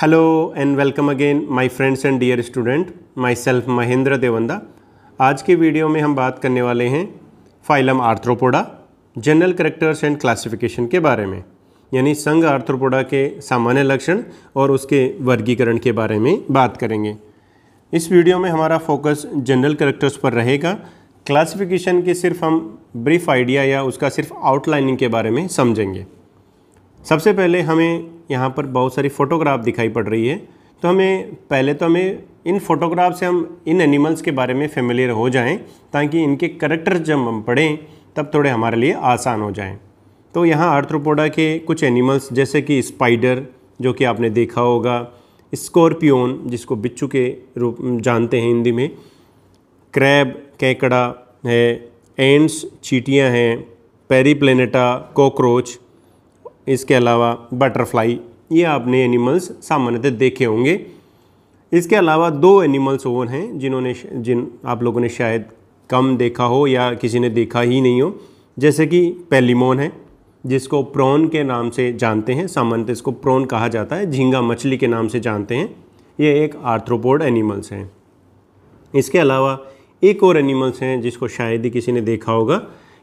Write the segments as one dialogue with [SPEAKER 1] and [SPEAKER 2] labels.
[SPEAKER 1] hello and welcome again my friends and dear student myself Mahendra Devanda आज के video में हम बात करने वाले हैं phylum Arthropoda general characters and classification के बारे में यानी संघ आर्थ्रोपोडा के सामान्य लक्षण और उसके वर्गीकरण के बारे में बात करेंगे इस वीडियो में हमारा फोकस जनरल करेक्टर्स पर रहेगा क्लासिफिकेशन के सिर्फ हम ब्रीफ आइडिया या उसका सिर्फ आउटलाइनिंग के बारे में समझेंगे सबसे पहले हमें यहाँ पर बहुत सारी फ़ोटोग्राफ दिखाई पड़ रही है तो हमें पहले तो हमें इन फ़ोटोग्राफ से हम इन एनिमल्स के बारे में फेमिलियर हो जाएं ताकि इनके करेक्टर जब हम पढ़ें तब थोड़े हमारे लिए आसान हो जाएं तो यहाँ आर्थ्रोपोडा के कुछ एनिमल्स जैसे कि स्पाइडर जो कि आपने देखा होगा स्कॉर्पियोन जिसको बिच्छू के रूप जानते हैं हिंदी में क्रैब कैकड़ा है एंड्स चीटियाँ हैं पेरी प्लेनेटा कॉकरोच इसके अलावा बटरफ्लाई ये आपने एनिमल्स सामान्यतः देखे होंगे इसके अलावा दो एनिमल्स और हैं जिन्होंने जिन आप लोगों ने शायद कम देखा हो या किसी ने देखा ही नहीं हो जैसे कि पेलीमोन है जिसको प्रॉन के नाम से जानते हैं सामान्यतः इसको प्रॉन कहा जाता है झींगा मछली के नाम से जानते हैं ये एक आर्थ्रोपोड एनिमल्स हैं इसके अलावा एक और एनिमल्स हैं जिसको शायद ही किसी ने देखा होगा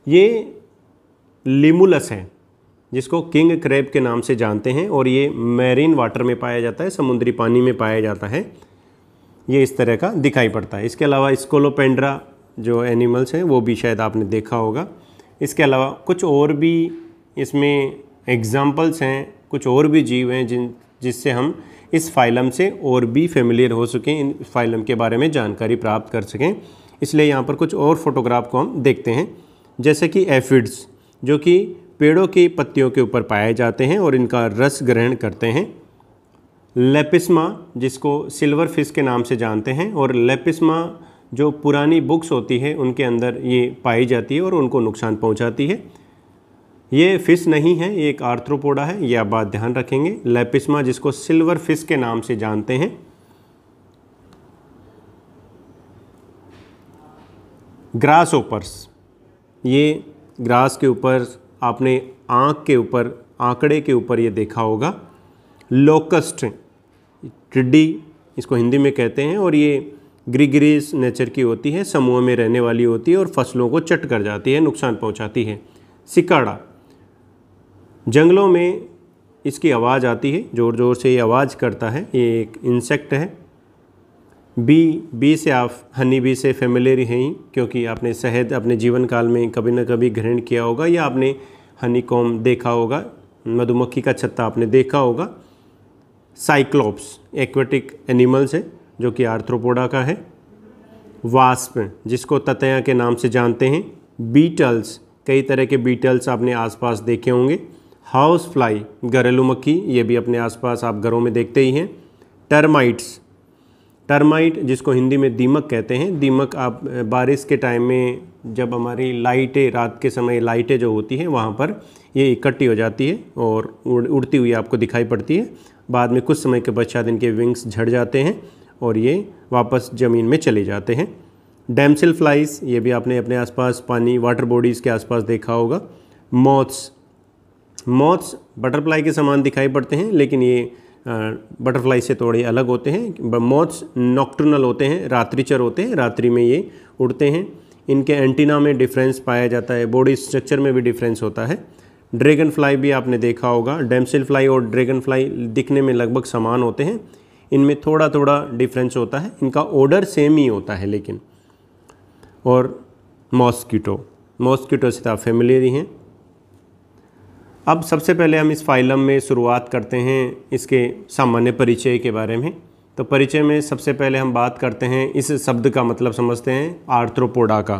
[SPEAKER 1] ये लिमुलस हैं जिसको किंग क्रैब के नाम से जानते हैं और ये मैरीन वाटर में पाया जाता है समुद्री पानी में पाया जाता है ये इस तरह का दिखाई पड़ता है इसके अलावा स्कोलोपेंड्रा जो एनिमल्स हैं वो भी शायद आपने देखा होगा इसके अलावा कुछ और भी इसमें एग्ज़ाम्पल्स हैं कुछ और भी जीव हैं जिन जिससे हम इस फाइलम से और भी फेमिलियर हो सकें इन फाइलम के बारे में जानकारी प्राप्त कर सकें इसलिए यहाँ पर कुछ और फोटोग्राफ को हम देखते हैं जैसे कि एफिड्स जो कि पेड़ों की पत्तियों के ऊपर पाए जाते हैं और इनका रस ग्रहण करते हैं लेपिस्मा जिसको सिल्वर फिश के नाम से जानते हैं और लेपिस्मा जो पुरानी बुक्स होती है उनके अंदर ये पाई जाती है और उनको नुकसान पहुंचाती है ये फिश नहीं है ये एक आर्थ्रोपोडा है ये आप बात ध्यान रखेंगे लेपिस्मा जिसको सिल्वर फिश के नाम से जानते हैं ग्रास ओपर्स ये ग्रास के ऊपर आपने आँख के ऊपर आंकड़े के ऊपर ये देखा होगा लोकस्ट टिड्डी इसको हिंदी में कहते हैं और ये ग्रीग्रीस नेचर की होती है समूह में रहने वाली होती है और फसलों को चट कर जाती है नुकसान पहुंचाती है सिकाड़ा जंगलों में इसकी आवाज़ आती है ज़ोर ज़ोर से ये आवाज़ करता है ये एक इंसेक्ट है बी बी से आप हनी बी से फेमिलियर हैं क्योंकि आपने शहद अपने जीवन काल में कभी ना कभी ग्रहण किया होगा या आपने हनी कॉम देखा होगा मधुमक्खी का छत्ता आपने देखा होगा साइक्लोप्स एक्वेटिक एनिमल्स है जो कि आर्थ्रोपोडा का है वास्प जिसको ततया के नाम से जानते हैं बीटल्स कई तरह के बीटल्स आपने आसपास देखे होंगे हाउस फ्लाई घरेलू मक्खी ये भी अपने आसपास आप घरों में देखते ही हैं टर्माइट्स टर्माइट जिसको हिंदी में दीमक कहते हैं दीमक आप बारिश के टाइम में जब हमारी लाइटें रात के समय लाइटें जो होती हैं वहाँ पर ये इकट्ठी हो जाती है और उड़, उड़ती हुई आपको दिखाई पड़ती है बाद में कुछ समय के पश्चात इनके विंग्स झड़ जाते हैं और ये वापस ज़मीन में चले जाते हैं डैमसिल फ्लाइज ये भी आपने अपने आसपास पानी वाटर बॉडीज़ के आसपास देखा होगा मॉथ्स मॉथ्स बटरफ्लाई के समान दिखाई पड़ते हैं लेकिन ये बटरफ्लाई से थोड़े अलग होते हैं मॉथ्स नॉक्टर्नल होते हैं रात्रिचर होते हैं रात्रि में ये उड़ते हैं इनके एंटीना में डिफरेंस पाया जाता है बॉडी स्ट्रक्चर में भी डिफरेंस होता है ड्रैगन फ्लाई भी आपने देखा होगा डेमसिल फ्लाई और ड्रैगन फ्लाई दिखने में लगभग समान होते हैं इनमें थोड़ा थोड़ा डिफरेंस होता है इनका ऑर्डर सेम ही होता है लेकिन और मॉस्किटो मॉस्किटो से तो आप फेमिलियर ही हैं अब सबसे पहले हम इस फाइलम में शुरुआत करते हैं इसके सामान्य परिचय के बारे में तो परिचय में सबसे पहले हम बात करते हैं इस शब्द का मतलब समझते हैं आर्थ्रोपोडा का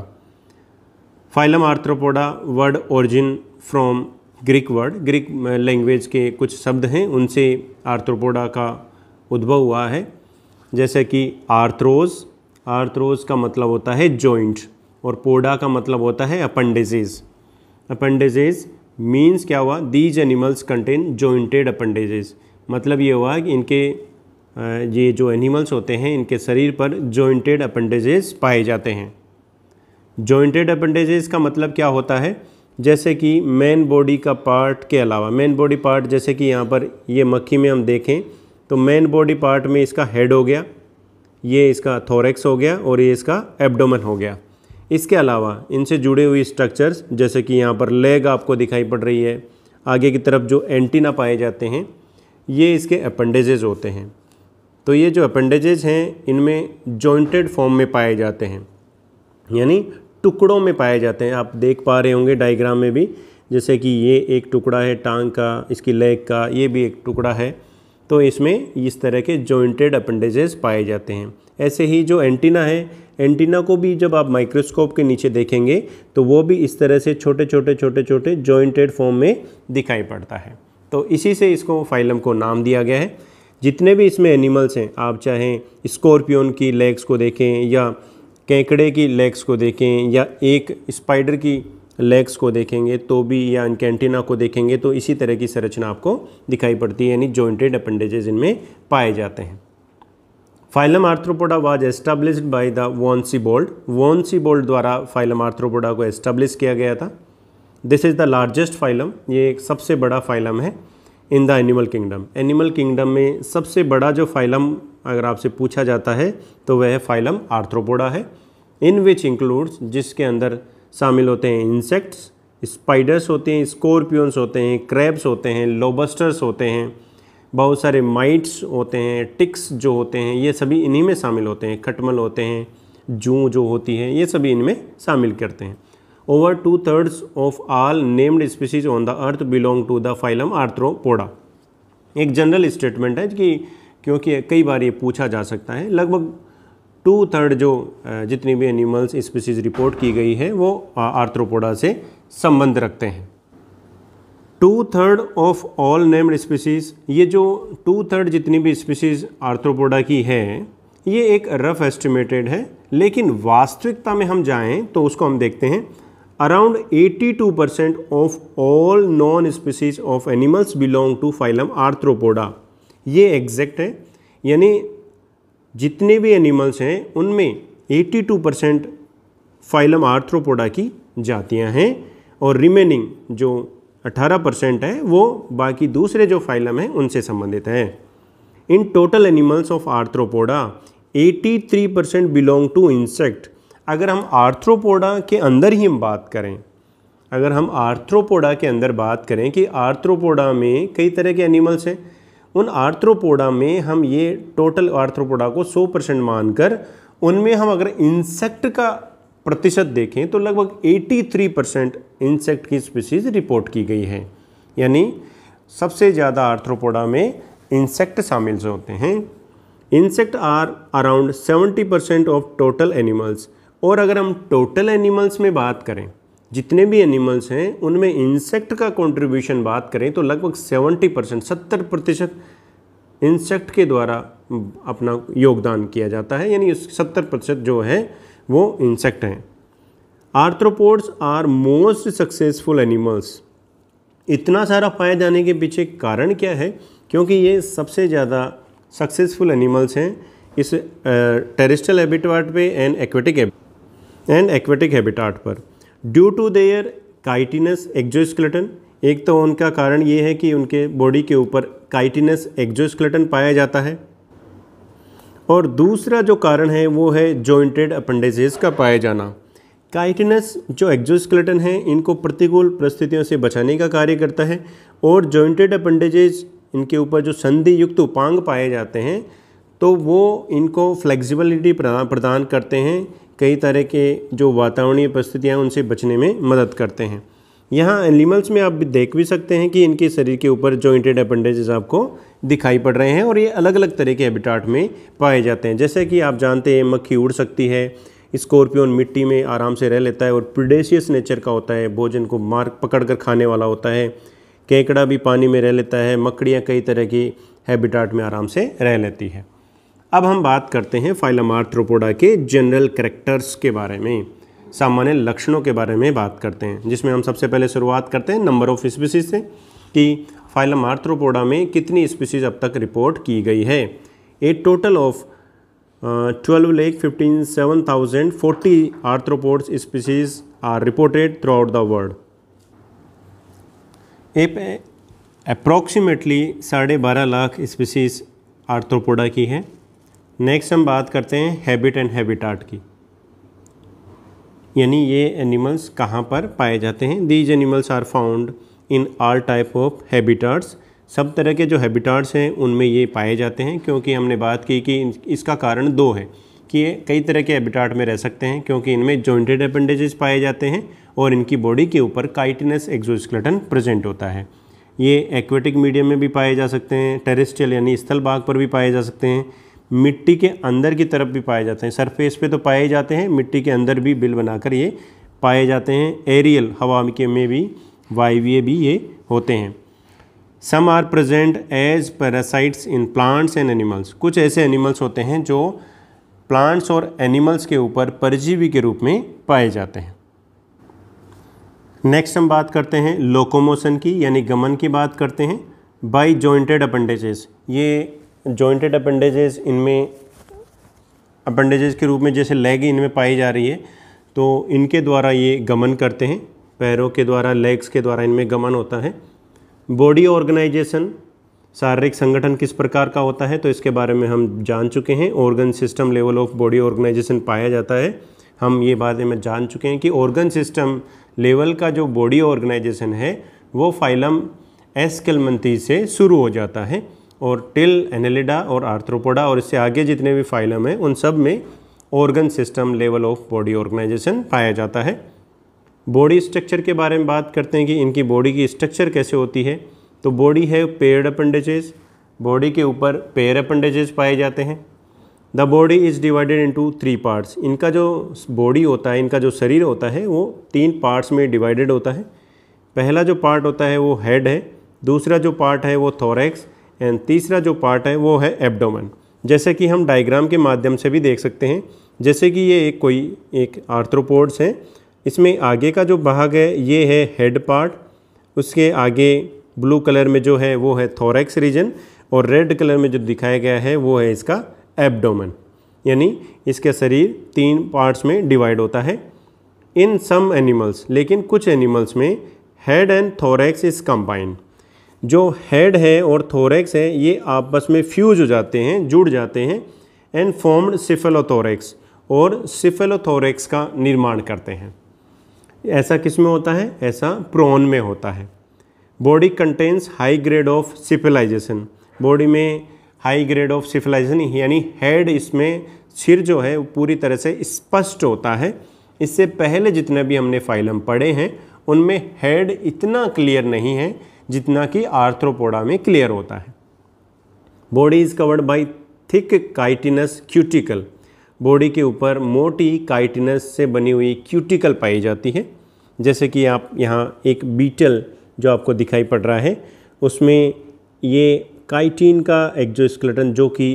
[SPEAKER 1] phylum Arthropoda word origin from Greek word Greek language के कुछ शब्द हैं उनसे आर्थ्रोपोडा का उद्भव हुआ है जैसे कि आर्थ्रोज आर्थ्रोज का मतलब होता है जॉइंट और पोडा का मतलब होता है अपनडिजीज अपनडिजीज मीन्स क्या हुआ these animals contain jointed appendages मतलब ये हुआ कि इनके ये जो एनिमल्स होते हैं इनके शरीर पर जॉइंटेड अपेंडेजेस पाए जाते हैं जॉइंटेड अपेंडेजेस का मतलब क्या होता है जैसे कि मेन बॉडी का पार्ट के अलावा मेन बॉडी पार्ट जैसे कि यहाँ पर ये मक्खी में हम देखें तो मेन बॉडी पार्ट में इसका हेड हो गया ये इसका थोरेक्स हो गया और ये इसका एबडोमन हो गया इसके अलावा इनसे जुड़े हुए स्ट्रक्चर्स जैसे कि यहाँ पर लेग आपको दिखाई पड़ रही है आगे की तरफ जो एंटीना पाए जाते हैं ये इसके अपेंडेजेज होते हैं तो ये जो अपेंडेजेज हैं इनमें जॉइंटेड फॉर्म में पाए जाते हैं यानी टुकड़ों में पाए जाते हैं आप देख पा रहे होंगे डायग्राम में भी जैसे कि ये एक टुकड़ा है टांग का इसकी लेग का ये भी एक टुकड़ा है तो इसमें इस तरह के जॉइंटेड अपेंडेजेस पाए जाते हैं ऐसे ही जो एंटीना है एंटीना को भी जब आप माइक्रोस्कोप के नीचे देखेंगे तो वो भी इस तरह से छोटे छोटे छोटे छोटे जॉइंटेड फॉर्म में दिखाई पड़ता है तो इसी से इसको फाइलम को नाम दिया गया है जितने भी इसमें एनिमल्स हैं आप चाहें स्कॉर्पियन की लेग्स को देखें या केंकड़े की लेग्स को देखें या एक स्पाइडर की लेग्स को देखेंगे तो भी या इनके एंटीना को देखेंगे तो इसी तरह की संरचना आपको दिखाई पड़ती है यानी जॉइंटेड अपेंडेजेज इनमें पाए जाते हैं phylum Arthropoda was established by the von Siebold von Siebold द्वारा फाइलम आर्थ्रोपोडा को एस्टाब्लिश किया गया था this is the largest phylum ये एक सबसे बड़ा फाइलम है in the animal kingdom animal kingdom में सबसे बड़ा जो फाइलम अगर आपसे पूछा जाता है तो वह फाइलम आर्थ्रोपोडा है इन विच इंक्लूड्स जिसके अंदर शामिल होते हैं इंसेक्ट्स स्पाइडर्स होते हैं स्कॉर्पियंस होते हैं क्रैब्स होते हैं लोबस्टर्स होते हैं बहुत सारे माइट्स होते हैं टिक्स जो होते हैं ये सभी इन्हीं में शामिल होते हैं खटमल होते हैं जू जो होती है ये सभी इनमें शामिल करते हैं over two thirds of all named species on the earth belong to the phylum Arthropoda एक जनरल स्टेटमेंट है कि क्योंकि कई बार ये पूछा जा सकता है लगभग टू थर्ड जो जितनी भी एनिमल्स स्पीसीज रिपोर्ट की गई है वो आर्थ्रोपोडा से संबंध रखते हैं two third of all named species ये जो टू थर्ड जितनी भी स्पीसीज आर्थ्रोपोडा की है ये एक रफ एस्टिमेटेड है लेकिन वास्तविकता में हम जाएं तो उसको हम देखते हैं around 82 percent of all known species of animals belong to phylum Arthropoda ये एग्जैक्ट है यानी जितने भी एनिमल्स हैं उनमें 82 परसेंट फाइलम आर्थ्रोपोडा की जातियां हैं और रिमेनिंग जो 18 परसेंट है वो बाकी दूसरे जो फाइलम हैं उनसे संबंधित है in total animals of Arthropoda 83 percent belong to insect अगर हम आर्थ्रोपोडा के अंदर ही हम बात करें अगर हम आर्थ्रोपोडा के अंदर बात करें कि आर्थ्रोपोडा में कई तरह के एनिमल्स हैं उन आर्थ्रोपोडा में हम ये टोटल आर्थ्रोपोडा को 100 परसेंट मानकर उनमें हम अगर इंसेक्ट का प्रतिशत देखें तो लगभग 83 परसेंट इंसेक्ट की स्पीसीज रिपोर्ट की गई है यानी सबसे ज़्यादा आर्थ्रोपोडा में इंसेक्ट शामिल होते हैं insect are around 70 percent of total animals और अगर हम टोटल एनिमल्स में बात करें जितने भी एनिमल्स हैं उनमें इंसेक्ट का कंट्रीब्यूशन बात करें तो लगभग 70 परसेंट सत्तर प्रतिशत इंसेक्ट के द्वारा अपना योगदान किया जाता है यानी सत्तर प्रतिशत जो है वो इंसेक्ट हैं arthropods are most successful animals इतना सारा पाए जाने के पीछे कारण क्या है क्योंकि ये सबसे ज़्यादा सक्सेसफुल एनिमल्स हैं इस टेरिस्टल हैबिटाट पे and aquatic and aquatic habitat पर due to their chitinous exoskeleton एक तो उनका कारण ये है कि उनके बॉडी के ऊपर काइटिनस एक्जोस्केलेटन पाया जाता है और दूसरा जो कारण है वो है जॉइंटेड अपेंडेजेस का पाया जाना काइटिनस जो एक्जोस्केलेटन है इनको प्रतिकूल परिस्थितियों से बचाने का कार्य करता है और जॉइंटेड अपेंडेजेस इनके ऊपर जो संधि युक्त उपांग पाए जाते हैं तो वो इनको फ्लेक्सिबिलिटी प्रदान करते हैं कई तरह के जो वातावरणीय परिस्थितियाँ उनसे बचने में मदद करते हैं यहाँ एनिमल्स में आप भी देख भी सकते हैं कि इनके शरीर के ऊपर जॉइंटेड अपेंडेजेस आपको दिखाई पड़ रहे हैं और ये अलग अलग तरह के हैबिटाट में पाए जाते हैं जैसे कि आप जानते हैं मक्खी उड़ सकती है स्कॉर्पियन मिट्टी में आराम से रह लेता है और प्रिडेशियस नेचर का होता है भोजन को मार पकड़ कर खाने वाला होता है केकड़ा भी पानी में रह लेता है मकड़ियाँ कई तरह की हैबिटाट में आराम से रह लेती है अब हम बात करते हैं फाइलम आर्थ्रोपोडा के जनरल करेक्टर्स के बारे में सामान्य लक्षणों के बारे में बात करते हैं जिसमें हम सबसे पहले शुरुआत करते हैं नंबर ऑफ स्पीसीज से कि फाइलम आर्थ्रोपोडा में कितनी स्पीसीज अब तक रिपोर्ट की गई है a total of twelve lakh fifteen seven thousand forty arthropod species are reported throughout the world approximately साढ़े बारह लाख स्पीसीज आर्थ्रोपोडा की है नेक्स्ट हम बात करते हैं हैबिट एंड हैबिटाट की यानी ये एनिमल्स कहाँ पर पाए जाते हैं these animals are found in all type of habitats सब तरह के जो हैबिटाट्स हैं उनमें ये पाए जाते हैं क्योंकि हमने बात की कि इसका कारण दो है कि ये कई तरह के हैबिटाट में रह सकते हैं क्योंकि इनमें जॉइंटेड अपेंडेजेस पाए जाते हैं और इनकी बॉडी के ऊपर काइटिनस एक्जोस्केलेटन प्रेजेंट होता है ये एक्वेटिक मीडियम में भी पाए जा सकते हैं टेरेस्ट्रियल यानी स्थल भाग पर भी पाए जा सकते हैं मिट्टी के अंदर की तरफ भी पाए जाते हैं सरफेस पे तो पाए जाते हैं मिट्टी के अंदर भी बिल बनाकर ये पाए जाते हैं एरियल हवा के में भी वायवीय भी ये होते हैं some are present as parasites in plants and animals कुछ ऐसे एनिमल्स होते हैं जो प्लांट्स और एनिमल्स के ऊपर परजीवी के रूप में पाए जाते हैं नेक्स्ट हम बात करते हैं लोकोमोशन की यानी गमन की बात करते हैं बाई जॉइंटेड अपेंडेजेस ये जॉइंटेड अपेंडेजेस इनमें अपेंडेजेस के रूप में जैसे लेग इनमें पाई जा रही है तो इनके द्वारा ये गमन करते हैं पैरों के द्वारा लेग्स के द्वारा इनमें गमन होता है बॉडी ऑर्गेनाइजेशन शारीरिक संगठन किस प्रकार का होता है तो इसके बारे में हम जान चुके हैं organ system level of body organisation पाया जाता है हम ये बारे में जान चुके हैं कि ऑर्गन सिस्टम लेवल का जो बॉडी ऑर्गेनाइजेशन है वो फाइलम एस्केलमंती से शुरू हो जाता है और टिल एनेलिडा और आर्थ्रोपोडा और इससे आगे जितने भी फाइलम हैं उन सब में organ system level of body organisation पाया जाता है बॉडी स्ट्रक्चर के बारे में बात करते हैं कि इनकी बॉडी की स्ट्रक्चर कैसे होती है तो बॉडी है पेयर अपेंडेजेस बॉडी के ऊपर पेयर अपेंडेजेस पाए जाते हैं the body is divided into three parts इनका जो बॉडी होता है इनका जो शरीर होता है वो तीन पार्ट्स में डिवाइडेड होता है पहला जो पार्ट होता है वो हेड है दूसरा जो पार्ट है वो थोरेक्स एंड तीसरा जो पार्ट है वो है एबडोमन जैसे कि हम डायग्राम के माध्यम से भी देख सकते हैं जैसे कि ये एक कोई एक आर्थ्रोपोड्स है इसमें आगे का जो भाग है ये है हेड पार्ट उसके आगे ब्लू कलर में जो है वो है थोरैक्स रीजन और रेड कलर में जो दिखाया गया है वो है इसका एबडोमन यानी इसका शरीर तीन पार्ट्स में डिवाइड होता है इन सम एनिमल्स लेकिन कुछ एनिमल्स में head and thorax is combined जो हेड है और थोरेक्स है ये आपस में फ्यूज हो जाते हैं जुड़ जाते हैं एंड फॉर्म्ड सिफेलोथोरेक्स और सिफेलोथोरेक्स का निर्माण करते हैं ऐसा किस में होता है ऐसा प्रोन में होता है body contains high grade of cephalisation body में हाई ग्रेड ऑफ सिफिलाइजेशन यानी हेड इसमें सिर जो है वो पूरी तरह से स्पष्ट होता है इससे पहले जितने भी हमने फाइलम पढ़े हैं उनमें हेड इतना क्लियर नहीं है जितना कि आर्थ्रोपोडा में क्लियर होता है body is covered by thick chitinous cuticle body के ऊपर मोटी काइटिनस से बनी हुई क्यूटिकल पाई जाती है जैसे कि आप यहाँ एक बीटल जो आपको दिखाई पड़ रहा है उसमें ये काइटीन का एक्जोस्केलेटन जो कि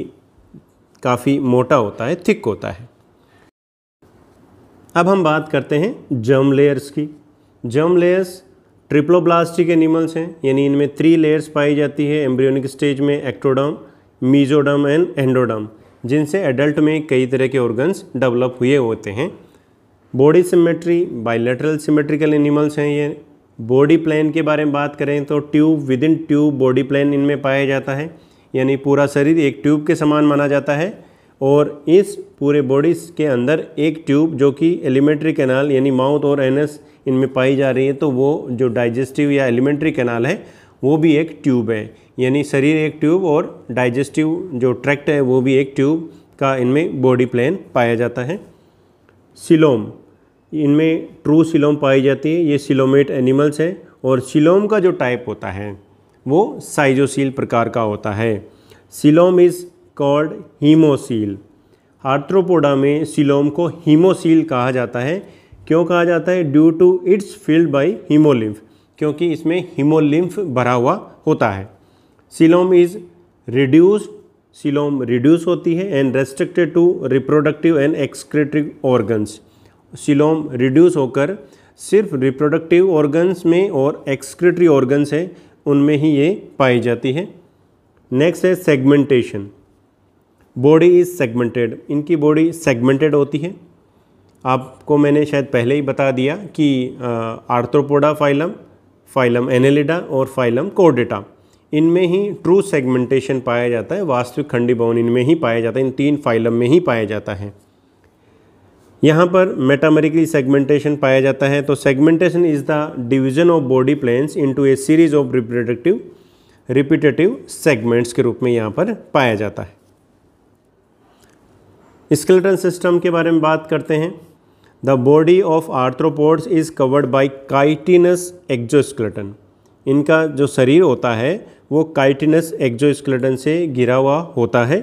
[SPEAKER 1] काफ़ी मोटा होता है थिक होता है अब हम बात करते हैं जर्म लेयर्स की जर्म लेयर्स ट्रिप्लोब्लास्टिक एनिमल्स हैं यानी इनमें थ्री लेयर्स पाई जाती है एम्ब्रियोनिक स्टेज में एक्टोडम मीजोडम एंड एंडोडम जिनसे एडल्ट में कई तरह के ऑर्गन्स डेवलप हुए होते हैं body symmetry bilateral symmetrical animals हैं ये बॉडी प्लान के बारे में बात करें तो tube within tube body plan इनमें पाया जाता है यानी पूरा शरीर एक ट्यूब के समान माना जाता है और इस पूरे बॉडी के अंदर एक ट्यूब जो कि एलिमेंट्री कैनाल यानी माउथ और एनस इनमें पाई जा रही है तो वो जो डाइजेस्टिव या एलिमेंट्री कैनाल है वो भी एक ट्यूब है यानी शरीर एक ट्यूब और डाइजेस्टिव जो ट्रैक्ट है वो भी एक ट्यूब का इनमें बॉडी प्लेन पाया जाता है सिलोम इनमें ट्रू सिलोम पाई जाती है ये सिलोमेट एनिमल्स हैं और सिलोम का जो टाइप होता है वो साइजोसील प्रकार का होता है coelom is called haemocoel Arthropoda में सिलोम को हीमोसील कहा जाता है क्यों कहा जाता है due to its filled by haemolymph क्योंकि इसमें हीमोलिम्फ भरा हुआ होता है coelom is reduce coelom reduce होती है and restricted to reproductive and excretive organs coelom reduce होकर सिर्फ रिप्रोडक्टिव ऑर्गन्स में और एक्सक्रेटरी ऑर्गन्स है उनमें ही ये पाई जाती है नेक्स्ट है सेगमेंटेशन बॉडी इज़ सेगमेंटेड इनकी बॉडी सेगमेंटेड होती है आपको मैंने शायद पहले ही बता दिया कि आर्थ्रोपोडा फाइलम फाइलम एनेलिडा और फाइलम कोडेटा इनमें ही ट्रू सेगमेंटेशन पाया जाता है वास्तविक खंडी भवन इनमें ही पाया जाता है इन तीन फाइलम में ही पाया जाता है यहाँ पर मेटामेरिकली सेगमेंटेशन पाया जाता है तो segmentation is the division of body plans into a series of reproductive repetitive segments के रूप में यहाँ पर पाया जाता है स्केलेटन सिस्टम के बारे में बात करते हैं the body of arthropods is covered by chitinous exoskeleton इनका जो शरीर होता है वो काइटिनस एक्जोस्केलेटन से घिरा हुआ होता है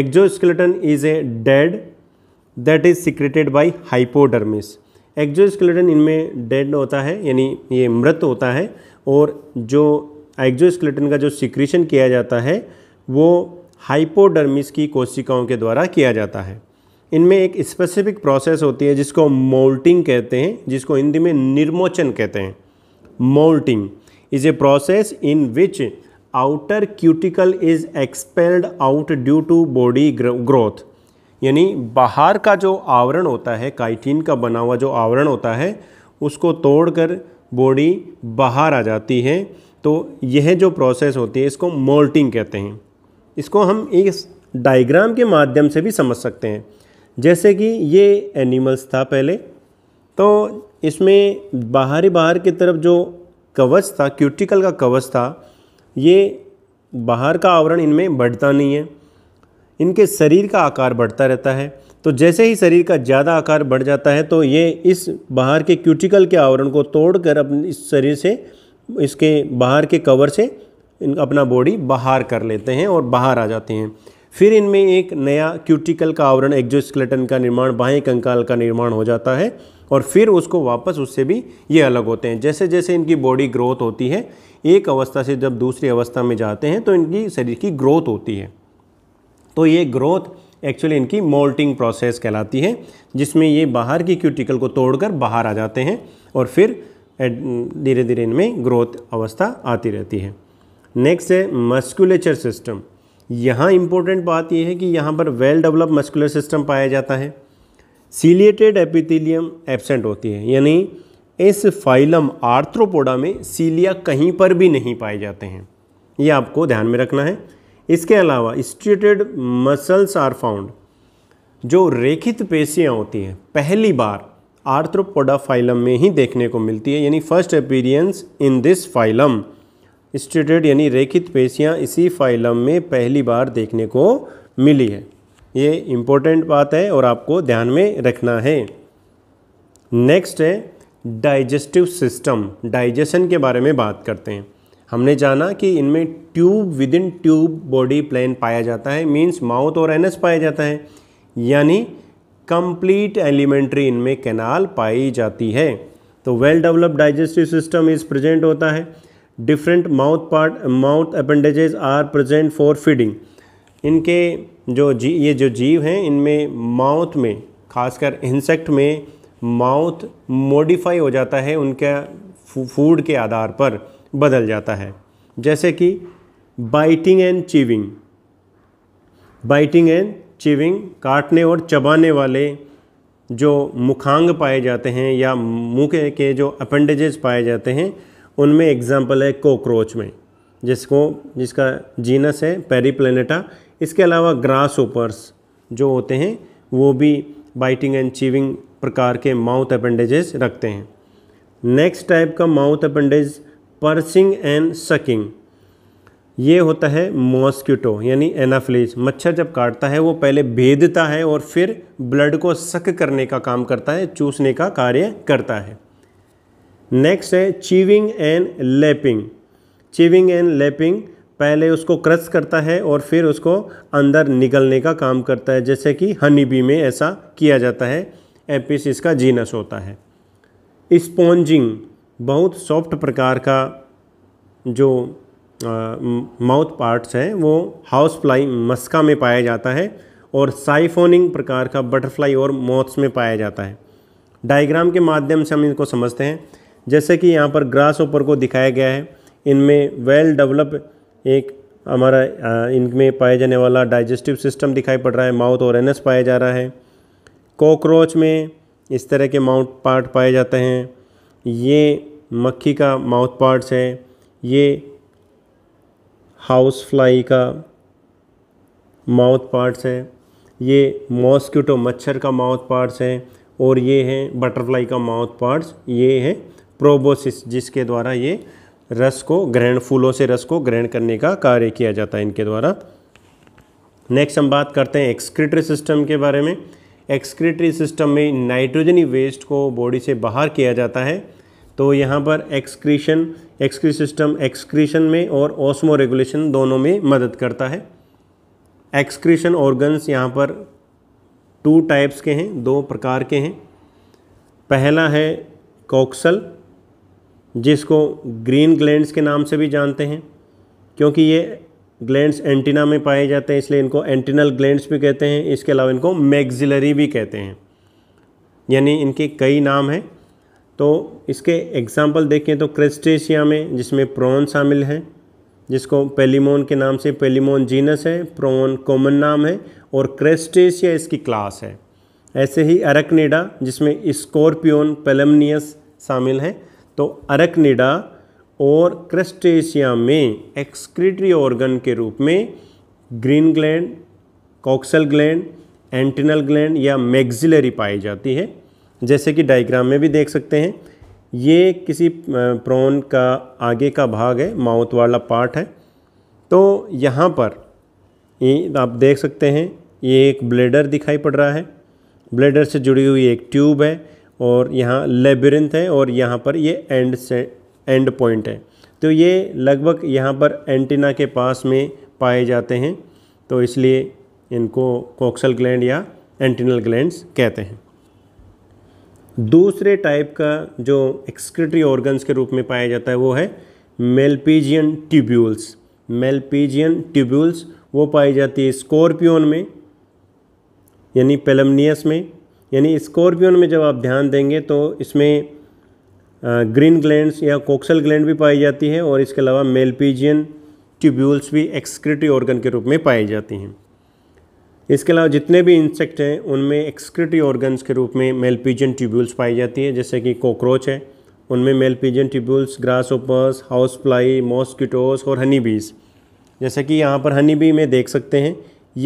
[SPEAKER 1] exoskeleton is a dead that is secreted by hypodermis exoskeleton इनमें डेड होता है यानी ये मृत होता है और जो एक्जोस्केलेटन का जो सिक्रीशन किया जाता है वो हाइपोडर्मिस की कोशिकाओं के द्वारा किया जाता है इनमें एक स्पेसिफिक प्रोसेस होती है जिसको मोल्टिंग कहते हैं जिसको हिंदी में निर्मोचन कहते हैं moulting is a process in which outer cuticle is expelled out due to body growth यानी बाहर का जो आवरण होता है काइटिन का बना हुआ जो आवरण होता है उसको तोड़कर बॉडी बाहर आ जाती है तो यह जो प्रोसेस होती है इसको मोल्टिंग कहते हैं इसको हम इस डायग्राम के माध्यम से भी समझ सकते हैं जैसे कि ये एनिमल्स था पहले तो इसमें बाहरी बाहर की तरफ जो कवच था क्यूटिकल का कवच था ये बाहर का आवरण इनमें बढ़ता नहीं है इनके शरीर का आकार बढ़ता रहता है तो जैसे ही शरीर का ज़्यादा आकार बढ़ जाता है तो ये इस बाहर के क्यूटिकल के आवरण को तोड़कर अपने इस शरीर से इसके बाहर के कवर से इन अपना बॉडी बाहर कर लेते हैं और बाहर आ जाते हैं फिर इनमें एक नया क्यूटिकल का आवरण एक्जोस्केलेटन का निर्माण बाह्य कंकाल का निर्माण हो जाता है और फिर उसको वापस उससे भी ये अलग होते हैं जैसे जैसे इनकी बॉडी ग्रोथ होती है एक अवस्था से जब दूसरी अवस्था में जाते हैं तो इनकी शरीर की ग्रोथ होती है तो ये ग्रोथ एक्चुअली इनकी मोल्टिंग प्रोसेस कहलाती है जिसमें ये बाहर की क्यूटिकल को तोड़कर बाहर आ जाते हैं और फिर धीरे धीरे इनमें ग्रोथ अवस्था आती रहती है नेक्स्ट है मस्कुलेचर सिस्टम यहाँ इम्पोर्टेंट बात यह है कि यहाँ पर वेल डेवलप मस्कुलर सिस्टम पाया जाता है सीलिएटेड एपिथेलियम एबसेंट होती है यानी इस फाइलम आर्थ्रोपोडा में सीलिया कहीं पर भी नहीं पाए जाते हैं ये आपको ध्यान में रखना है इसके अलावा स्ट्रेटेड मसल्स आर फाउंड जो रेखित पेशियाँ होती हैं पहली बार आर्थ्रोपोडा फाइलम में ही देखने को मिलती है यानी first appearance in this phylum striated यानी रेखित पेशियाँ इसी फाइलम में पहली बार देखने को मिली है ये इम्पोर्टेंट बात है और आपको ध्यान में रखना है नेक्स्ट है डाइजेस्टिव सिस्टम डाइजेशन के बारे में बात करते हैं हमने जाना कि इनमें tube within tube body plan पाया जाता है मीन्स माउथ और एनस पाया जाता है यानी कंप्लीट एलिमेंट्री इनमें कैनाल पाई जाती है तो well developed digestive system is present होता है different mouth part mouth appendage are present for feeding इनके जो जी ये जो जीव हैं इनमें माउथ में खासकर इंसेक्ट में माउथ मॉडिफाई हो जाता है उनका फूड के आधार पर बदल जाता है जैसे कि biting and chewing biting and chewing काटने और चबाने वाले जो मुखांग पाए जाते हैं या मुँह के जो अपेंडेजेस पाए जाते हैं उनमें एग्ज़ाम्पल है कॉकरोच में जिसको जिसका जीनस है पेरीप्लेनेटा इसके अलावा ग्रास ओपर्स जो होते हैं वो भी बाइटिंग एंड चीविंग प्रकार के माउथ अपेंडेजेस रखते हैं नेक्स्ट टाइप का mouth appendage piercing and sucking ये होता है मॉस्क्यूटो यानी एनाफ्लीज मच्छर जब काटता है वो पहले भेदता है और फिर ब्लड को सक करने का काम करता है चूसने का कार्य करता है नेक्स्ट है chewing and lapping chewing and lapping पहले उसको क्रश करता है और फिर उसको अंदर निकलने का काम करता है जैसे कि हनी बी में ऐसा किया जाता है एपिस इसका जीनस होता है स्पॉन्जिंग बहुत सॉफ्ट प्रकार का जो माउथ पार्ट्स हैं वो हाउस फ्लाई मस्का में पाया जाता है और साइफोनिंग प्रकार का बटरफ्लाई और मोथ्स में पाया जाता है डायग्राम के माध्यम से हम इनको समझते हैं जैसे कि यहाँ पर ग्रास ओपर को दिखाया गया है इनमें वेल डेवलप एक हमारा इनमें पाया जाने वाला डाइजेस्टिव सिस्टम दिखाई पड़ रहा है माउथ और एनस पाया जा रहा है कॉकरोच में इस तरह के माउथ पार्ट पाए जाते हैं ये मक्खी का माउथ पार्ट्स है ये हाउस फ्लाई का माउथ पार्ट्स है ये मॉस्किटो मच्छर का माउथ पार्ट्स है और ये हैं बटरफ्लाई का माउथ पार्ट्स ये हैं प्रोबोसिस जिसके द्वारा ये रस को ग्रहण फूलों से रस को ग्रहण करने का कार्य किया जाता है इनके द्वारा नेक्स्ट हम बात करते हैं एक्सक्रिटरी सिस्टम के बारे में एक्सक्रिटरी सिस्टम में नाइट्रोजनी वेस्ट को बॉडी से बाहर किया जाता है तो यहाँ पर एक्सक्रीशन एक्सक्री सिस्टम एक्सक्रीशन में और ऑस्मो रेगुलेशन दोनों में मदद करता है एक्सक्रीशन ऑर्गन्स यहाँ पर टू टाइप्स के हैं दो प्रकार के हैं पहला है कॉक्सल जिसको ग्रीन ग्लैंड्स के नाम से भी जानते हैं क्योंकि ये ग्लैंड्स एंटीना में पाए जाते हैं इसलिए इनको एंटीनल ग्लैंड्स भी कहते हैं इसके अलावा इनको मैग्जिलरी भी कहते हैं यानी इनके कई नाम हैं तो इसके एग्जाम्पल देखें तो क्रेस्टेशिया में जिसमें प्रोन शामिल हैं जिसको पेलीमोन के नाम से पेलीमोन जीनस है प्रोन कॉमन नाम है और क्रेस्टेशिया इसकी क्लास है ऐसे ही अरकनेडा जिसमें स्कॉर्पियोन पेलमनियस शामिल हैं तो अरकनिडा और क्रस्टेशिया में एक्सक्रीटरी ऑर्गन के रूप में green gland coxal gland antennal gland या मैग्जिलरी पाई जाती है जैसे कि डायग्राम में भी देख सकते हैं ये किसी प्रोन का आगे का भाग है माउथ वाला पार्ट है तो यहाँ पर ये आप देख सकते हैं ये एक ब्लेडर दिखाई पड़ रहा है ब्लेडर से जुड़ी हुई एक ट्यूब है और यहाँ लेबरिंथ है और यहाँ पर ये एंड से एंड पॉइंट है तो ये लगभग यहाँ पर एंटीना के पास में पाए जाते हैं तो इसलिए इनको कोक्सल ग्लैंड या एंटीनल ग्लैंड्स कहते हैं दूसरे टाइप का जो एक्सक्रेटरी ऑर्गन्स के रूप में पाया जाता है वो है मेलपीजियन ट्यूब्यूल्स मेलपीजियन ट्यूब्यूल्स वो पाई जाती है स्कॉर्पियोन में यानी पेलमनियस में यानी स्कॉर्पियन में जब आप ध्यान देंगे तो इसमें ग्रीन ग्लैंड या कोक्सल ग्लैंड भी पाई जाती है और इसके अलावा मेलपीजियन ट्यूब्यूल्स भी एक्सक्रिटी ऑर्गन के रूप में पाई जाती हैं इसके अलावा जितने भी इंसेक्ट हैं उनमें एक्सक्रिटी ऑर्गन्स के रूप में मेलपीजियन ट्यूब्यूल्स पाई जाती है जैसे कि कॉकरोच है उनमें Malpighian tubules grasshoppers house fly mosquitoes और हनी बीज जैसे कि यहाँ पर हनी बी में देख सकते हैं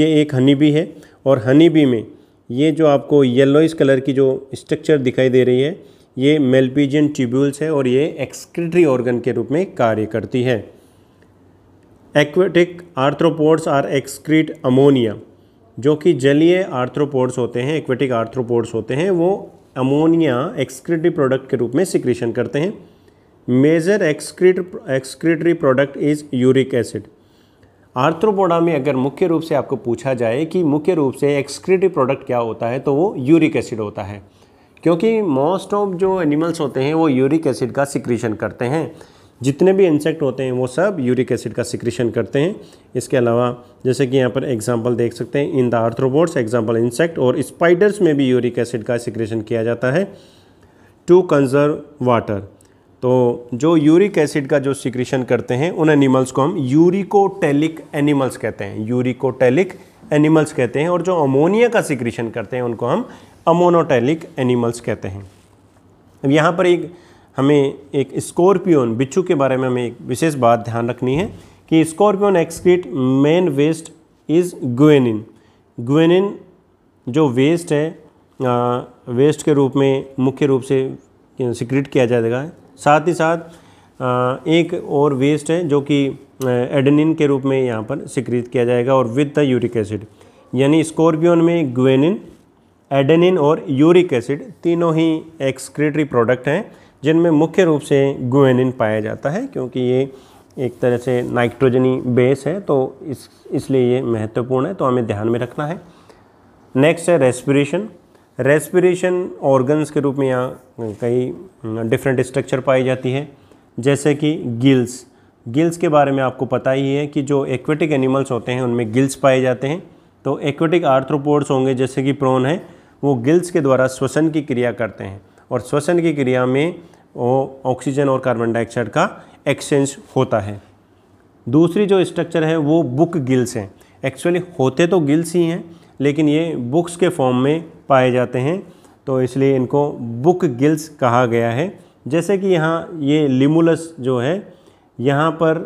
[SPEAKER 1] ये एक हनी बी है और हनी बी में ये जो आपको येलोइस कलर की जो स्ट्रक्चर दिखाई दे रही है ये मेलपीजियन ट्यूब्यूल्स है और ये एक्सक्रिटरी ऑर्गन के रूप में कार्य करती है aquatic arthropods are excrete ammonia जो कि जलीय आर्थ्रोपोड्स होते हैं एक्वेटिक आर्थ्रोपोड्स होते हैं वो अमोनिया एक्सक्रीटरी प्रोडक्ट के रूप में सिक्रेशन करते हैं major excrete excretory product is uric acid Arthropoda में अगर मुख्य रूप से आपको पूछा जाए कि मुख्य रूप से एक्सक्रेटिव प्रोडक्ट क्या होता है तो वो यूरिक एसिड होता है क्योंकि मोस्ट ऑफ जो एनिमल्स होते हैं वो यूरिक एसिड का सिक्रीशन करते हैं जितने भी इंसेक्ट होते हैं वो सब यूरिक एसिड का सिक्रीशन करते हैं इसके अलावा जैसे कि यहाँ पर एग्जांपल देख सकते हैं in the arthropods example insect और स्पाइडर्स में भी यूरिक एसिड का सिक्रीशन किया जाता है टू कंजर्व वाटर तो जो यूरिक एसिड का जो सिक्रीशन करते हैं उन एनिमल्स को हम यूरिकोटेलिक एनिमल्स कहते हैं यूरिकोटेलिक एनिमल्स कहते हैं और जो अमोनिया का सिक्रीशन करते हैं उनको हम अमोनोटेलिक एनिमल्स कहते हैं अब यहाँ पर एक हमें एक स्कॉर्पियोन बिच्छू के बारे में हमें एक विशेष बात ध्यान रखनी है कि scorpion excrete main waste is guanine guanine जो वेस्ट है वेस्ट के रूप में मुख्य रूप से सिक्रीट किया जाएगा साथ ही साथ एक और वेस्ट है जो कि एडनिन के रूप में यहाँ पर सिक्रीत किया जाएगा और विद द यूरिक एसिड यानी स्कॉर्पियन में ग्वेनिन एडेनिन और यूरिक एसिड तीनों ही एक्सक्रेटरी प्रोडक्ट हैं जिनमें मुख्य रूप से ग्वेनिन पाया जाता है क्योंकि ये एक तरह से नाइट्रोजनी बेस है तो इस इसलिए ये महत्वपूर्ण है तो हमें ध्यान में रखना है नेक्स्ट है रेस्पिरेशन रेस्पिरेशन ऑर्गन्स के रूप में यहाँ कई डिफरेंट स्ट्रक्चर पाई जाती है जैसे कि गिल्स गिल्स के बारे में आपको पता ही है कि जो एक्वेटिक एनिमल्स होते हैं उनमें गिल्स पाए जाते हैं तो एक्वेटिक आर्थ्रोपोड्स होंगे जैसे कि प्रोन है वो गिल्स के द्वारा श्वसन की क्रिया करते हैं और श्वसन की क्रिया में वो ऑक्सीजन और कार्बन डाइऑक्साइड का एक्सचेंज होता है दूसरी जो स्ट्रक्चर है वो बुक गिल्स हैं एक्चुअली होते तो गिल्स ही हैं लेकिन ये बुक्स के फॉर्म में पाए जाते हैं तो इसलिए इनको बुक गिल्स कहा गया है जैसे कि यहाँ ये लिमुलस जो है यहाँ पर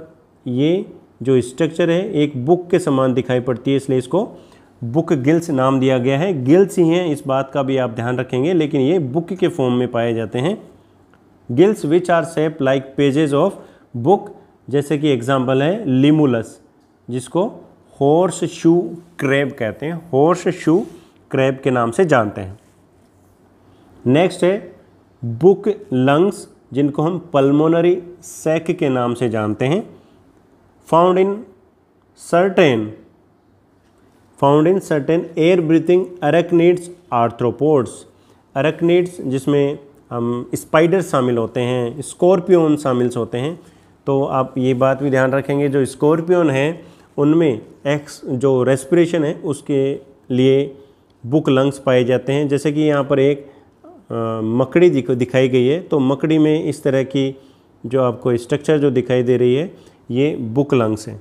[SPEAKER 1] ये जो स्ट्रक्चर है एक बुक के समान दिखाई पड़ती है इसलिए इसको बुक गिल्स नाम दिया गया है गिल्स ही हैं इस बात का भी आप ध्यान रखेंगे लेकिन ये बुक के फॉर्म में पाए जाते हैं gills which are sac like pages of book जैसे कि एग्जाम्पल है लिमुलस जिसको हॉर्स शू क्रेब कहते हैं हॉर्स शू क्रेब के नाम से जानते हैं नेक्स्ट है बुक लंग्स जिनको हम पल्मोनरी सैक के नाम से जानते हैं found in certain found in certain air breathing arachnids arthropods arachnids जिसमें हम स्पाइडर शामिल होते हैं स्कॉर्पियोन शामिल होते हैं तो आप ये बात भी ध्यान रखेंगे जो स्कॉर्पियोन है उनमें एक्स जो रेस्पिरेशन है उसके लिए बुक लंग्स पाए जाते हैं जैसे कि यहाँ पर एक आ, मकड़ी दिखाई गई है तो मकड़ी में इस तरह की जो आपको स्ट्रक्चर जो दिखाई दे रही है ये बुक लंग्स हैं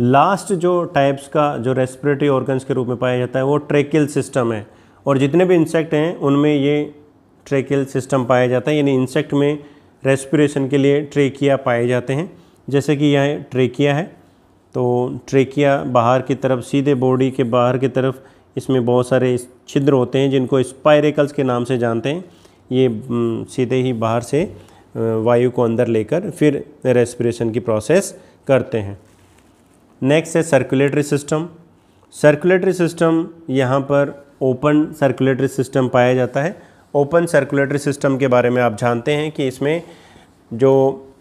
[SPEAKER 1] लास्ट जो टाइप्स का जो रेस्पिरेटरी ऑर्गन्स के रूप में पाया जाता है वो ट्रेकिल सिस्टम है और जितने भी इंसेक्ट हैं उनमें ये ट्रेकिल सिस्टम पाया जाता है यानी इंसेक्ट में रेस्पिरेशन के लिए ट्रेकिया पाए जाते हैं जैसे कि यह ट्रेकिया है तो ट्रेकिया बाहर की तरफ सीधे बॉडी के बाहर की तरफ इसमें बहुत सारे छिद्र होते हैं जिनको स्पायरेकल्स के नाम से जानते हैं ये सीधे ही बाहर से वायु को अंदर लेकर फिर रेस्पिरेशन की प्रोसेस करते हैं नेक्स्ट है सर्कुलेटरी सिस्टम सर्कुलेटरी सिस्टम यहाँ पर ओपन सर्कुलेटरी सिस्टम पाया जाता है ओपन सर्कुलेटरी सिस्टम के बारे में आप जानते हैं कि इसमें जो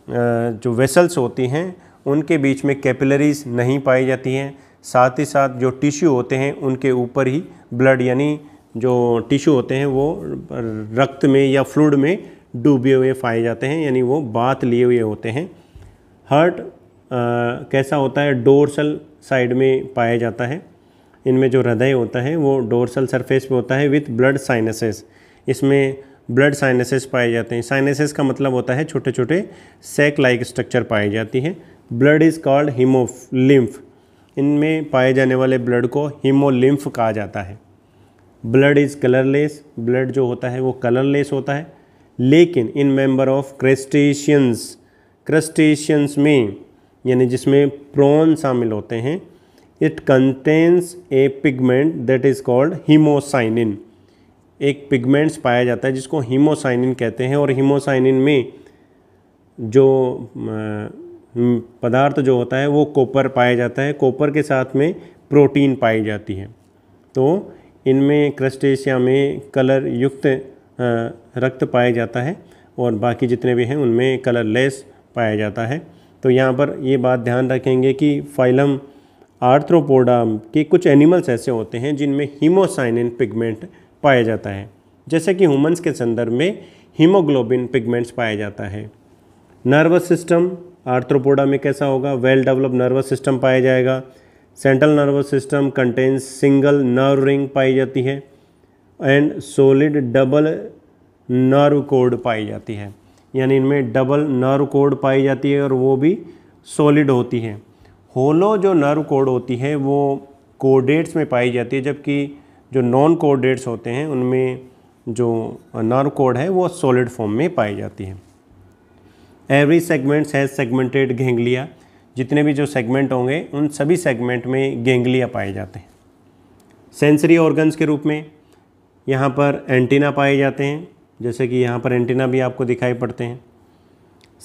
[SPEAKER 1] जो वेसल्स होती हैं उनके बीच में कैपिलरीज नहीं पाई जाती हैं साथ ही साथ जो टिश्यू होते हैं उनके ऊपर ही ब्लड यानी जो टिश्यू होते हैं वो रक्त में या फ्लूड में डूबे हुए पाए जाते हैं यानी वो बात लिए हुए होते हैं हर्ट कैसा होता है डोरसल साइड में पाया जाता है इनमें जो हृदय होता है वो डोरसल सरफेस पे होता है विथ ब्लड साइनसेस इसमें ब्लड साइनसेस पाए जाते हैं साइनसेस का मतलब होता है छोटे छोटे सेक लाइक स्ट्रक्चर पाई जाती हैं blood is called haemolymph इनमें पाए जाने वाले ब्लड को हीमोलिम्फ कहा जाता है ब्लड इज़ कलरलेस ब्लड जो होता है वो कलरलेस होता है लेकिन in member of crustaceans crustaceans में यानी जिसमें प्रोन शामिल होते हैं it contains a pigment that is called haemocyanin एक पिगमेंट्स पाया जाता है जिसको हीमोसाइनिन कहते हैं और हीमोसाइनिन में जो पदार्थ जो होता है वो कॉपर पाया जाता है कॉपर के साथ में प्रोटीन पाई जाती है तो इनमें क्रस्टेशिया में कलर युक्त रक्त पाया जाता है और बाकी जितने भी हैं उनमें कलर लेस पाया जाता है तो यहाँ पर ये बात ध्यान रखेंगे कि फाइलम आर्थ्रोपोडा के कुछ एनिमल्स ऐसे होते हैं जिनमें हीमोसाइनिन पिगमेंट पाया जाता है जैसे कि ह्यूमंस के संदर्भ में हीमोग्लोबिन पिगमेंट्स पाया जाता है नर्वस सिस्टम आर्थ्रोपोडा में कैसा होगा वेल डेवलप नर्वस सिस्टम पाया जाएगा central nervous system contains single nerve ring पाई जाती है and solid double nerve cord पाई जाती है यानी इनमें डबल नर्व कोड पाई जाती है और वो भी सॉलिड होती है होलो जो नर्व कोड होती है वो कोडेट्स में पाई जाती है जबकि जो नॉन कोड डेट्स होते हैं उनमें जो नॉन कोड है वो सॉलिड फॉर्म में पाई जाती है every segments has segmented ganglia जितने भी जो सेगमेंट होंगे उन सभी सेगमेंट में गेंगलिया पाए जाते हैं सेंसरी ऑर्गन्स के रूप में यहाँ पर एंटीना पाए जाते हैं जैसे कि यहाँ पर एंटीना भी आपको दिखाई पड़ते हैं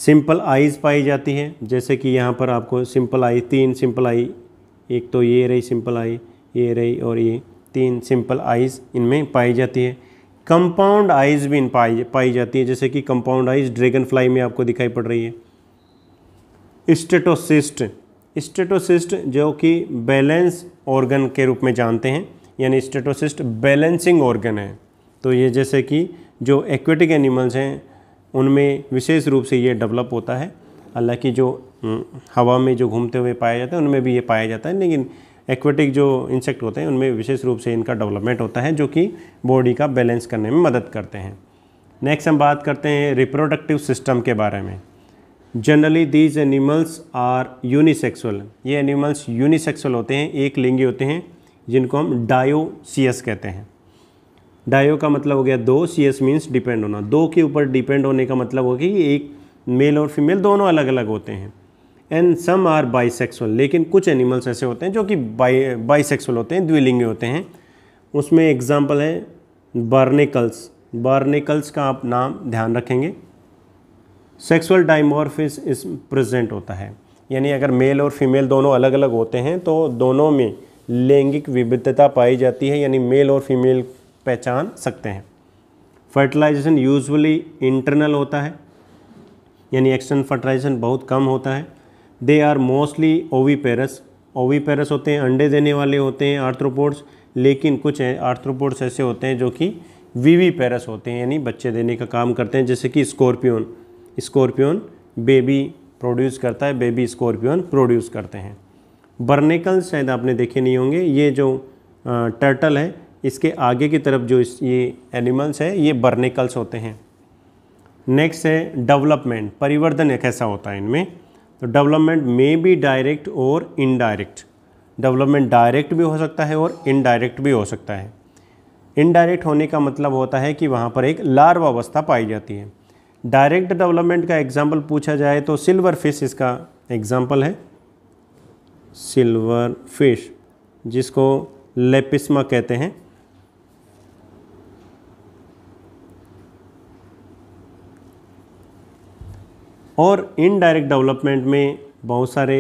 [SPEAKER 1] सिंपल आईज़ पाई जाती है जैसे कि यहाँ पर आपको सिंपल आई तीन सिंपल आई एक तो ये रही सिंपल आई ये रही और ये तीन सिंपल आइज़ इनमें पाई जाती है कंपाउंड आइज़ भी इन पाई पाई जाती है जैसे कि कंपाउंड आइज़ ड्रैगन फ्लाई में आपको दिखाई पड़ रही है स्टेटोसिस्ट स्टेटोसिस्ट जो कि बैलेंस ऑर्गन के रूप में जानते हैं यानी स्टेटोसिस्ट बैलेंसिंग ऑर्गन है तो ये जैसे कि जो एक्वेटिक एनिमल्स हैं उनमें विशेष रूप से ये डेवलप होता है हालांकि जो हम्म, हवा में जो घूमते हुए पाया जाता है उनमें भी ये पाया जाता है लेकिन एक्वेटिक जो इंसेक्ट होते हैं उनमें विशेष रूप से इनका डेवलपमेंट होता है जो कि बॉडी का बैलेंस करने में मदद करते हैं नेक्स्ट हम बात करते हैं रिप्रोडक्टिव सिस्टम के बारे में generally these animals are unisexual ये एनिमल्स यूनिसेक्सुअल होते हैं एक लिंगी होते हैं जिनको हम डायोसियस कहते हैं डायो का मतलब हो गया दो सी एस मीन्स डिपेंड होना दो के ऊपर डिपेंड होने का मतलब होगा कि एक मेल और फीमेल दोनों अलग अलग होते हैं एंड सम आर बाईसेक्सुअल लेकिन कुछ एनिमल्स ऐसे होते हैं जो कि बाई बाईसेक्सुअल होते हैं द्विलिंगी होते हैं उसमें एग्जाम्पल है बर्निकल्स बर्निकल्स का आप नाम ध्यान रखेंगे सेक्सुअल डाइमोरफिस इस प्रेजेंट होता है यानी अगर मेल और फीमेल दोनों अलग अलग होते हैं तो दोनों में लैंगिक विविधता पाई जाती है यानी मेल और फीमेल पहचान सकते हैं फर्टिलाइजेशन यूजुअली इंटरनल होता है यानी एक्सटर्नल फर्टिलाइजेशन बहुत कम होता है they are mostly oviparous oviparous होते हैं अंडे देने वाले होते हैं आर्थ्रोपोड्स लेकिन कुछ आर्थ्रोपोड्स ऐसे होते हैं जो कि वीवी पेरस होते हैं यानी बच्चे देने का काम करते हैं जैसे कि स्कॉर्पियोन स्कॉर्पियोन बेबी प्रोड्यूस करता है बेबी स्कॉर्पियन प्रोड्यूस करते हैं बर्नेकल्स शायद आपने देखे नहीं होंगे ये जो टर्टल है इसके आगे की तरफ जो इस ये एनिमल्स है ये बर्नेकल्स होते हैं नेक्स्ट है डेवलपमेंट परिवर्तन कैसा होता है इनमें तो डेवलपमेंट मे बी डायरेक्ट और इनडायरेक्ट डेवलपमेंट डायरेक्ट भी हो सकता है और इनडायरेक्ट भी हो सकता है इनडायरेक्ट होने का मतलब होता है कि वहाँ पर एक लार्व अवस्था पाई जाती है डायरेक्ट डेवलपमेंट का एग्जाम्पल पूछा जाए तो सिल्वर फिश इसका एग्जाम्पल है सिल्वर फिश जिसको लेपिस्मा कहते हैं और इनडायरेक्ट डेवलपमेंट में बहुत सारे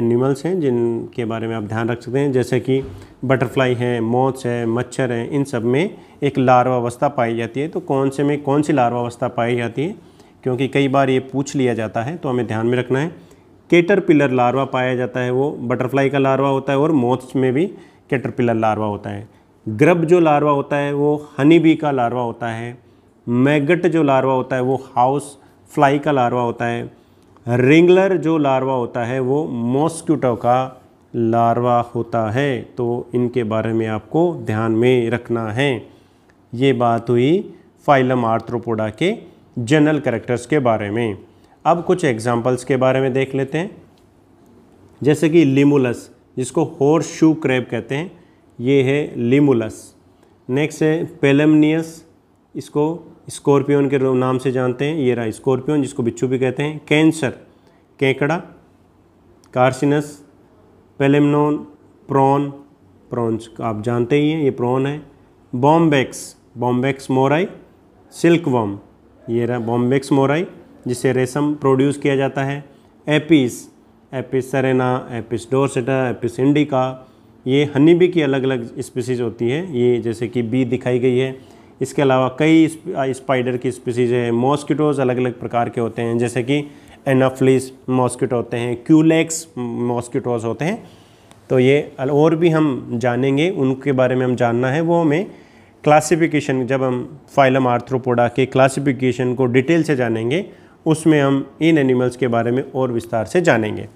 [SPEAKER 1] एनिमल्स हैं जिनके बारे में आप ध्यान रख सकते हैं जैसे कि बटरफ्लाई है मौत है मच्छर हैं इन सब में एक लार्वा अवस्था पाई जाती है तो कौन से में कौन सी लार्वा अवस्था पाई जाती है क्योंकि कई बार ये पूछ लिया जाता है तो हमें ध्यान में रखना है केटरपिलर लार्वा पाया जाता है वो बटरफ्लाई का लार्वा होता है और मोथ्स में भी केटरपिलर लार्वा होता है ग्रब जो लार्वा होता है वो हनी बी का लार्वा होता है मैगट जो लार्वा होता है वो हाउस फ्लाई का लार्वा होता है रिंगलर जो लार्वा होता है वो मॉस्क्यूटो का लार्वा होता है तो इनके बारे में आपको ध्यान में रखना है ये बात हुई फाइलम आर्थ्रोपोडा के जनरल करेक्टर्स के बारे में अब कुछ एग्जाम्पल्स के बारे में देख लेते हैं जैसे कि लिमुलस जिसको होर शू क्रैप कहते हैं ये है लिमुलस नेक्स्ट है पेलमनियस इसको स्कॉर्पियोन के नाम से जानते हैं ये रहा स्कॉर्पियोन जिसको बिच्छू भी कहते हैं कैंसर केकड़ा कार्सिनस पेलेमनोन प्रॉन प्रॉन्स आप जानते ही हैं ये प्रॉन है Bombyx Bombyx mori silkworm ये रहा बॉम्बेक्स मोराई जिसे रेशम प्रोड्यूस किया जाता है Apis Apis cerana Apis dorsata Apis indica ये हनी भी की अलग अलग स्पीसीज होती है ये जैसे कि बी दिखाई गई है इसके अलावा कई स्पाइडर की स्पीसीज है मॉस्किटोज़ अलग अलग प्रकार के होते हैं जैसे कि एनाफ्लिस मॉस्किटो होते हैं क्यूलेक्स मॉस्किटोज होते हैं तो ये और भी हम जानेंगे उनके बारे में हम जानना है वो हमें क्लासिफिकेशन जब हम फाइलम आर्थ्रोपोडा के क्लासिफिकेशन को डिटेल से जानेंगे उसमें हम इन एनिमल्स के बारे में और विस्तार से जानेंगे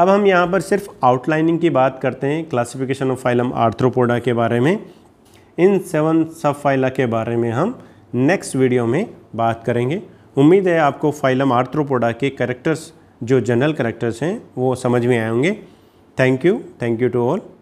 [SPEAKER 1] अब हम यहाँ पर सिर्फ आउटलाइनिंग की बात करते हैं क्लासिफिकेशन ऑफ फाइलम आर्थ्रोपोडा के बारे में इन सेवन सब फाइला के बारे में हम नेक्स्ट वीडियो में बात करेंगे उम्मीद है आपको फाइलम आर्थ्रोपोडा के करेक्टर्स जो जनरल करेक्टर्स हैं वो समझ में आए होंगे thank you thank you to all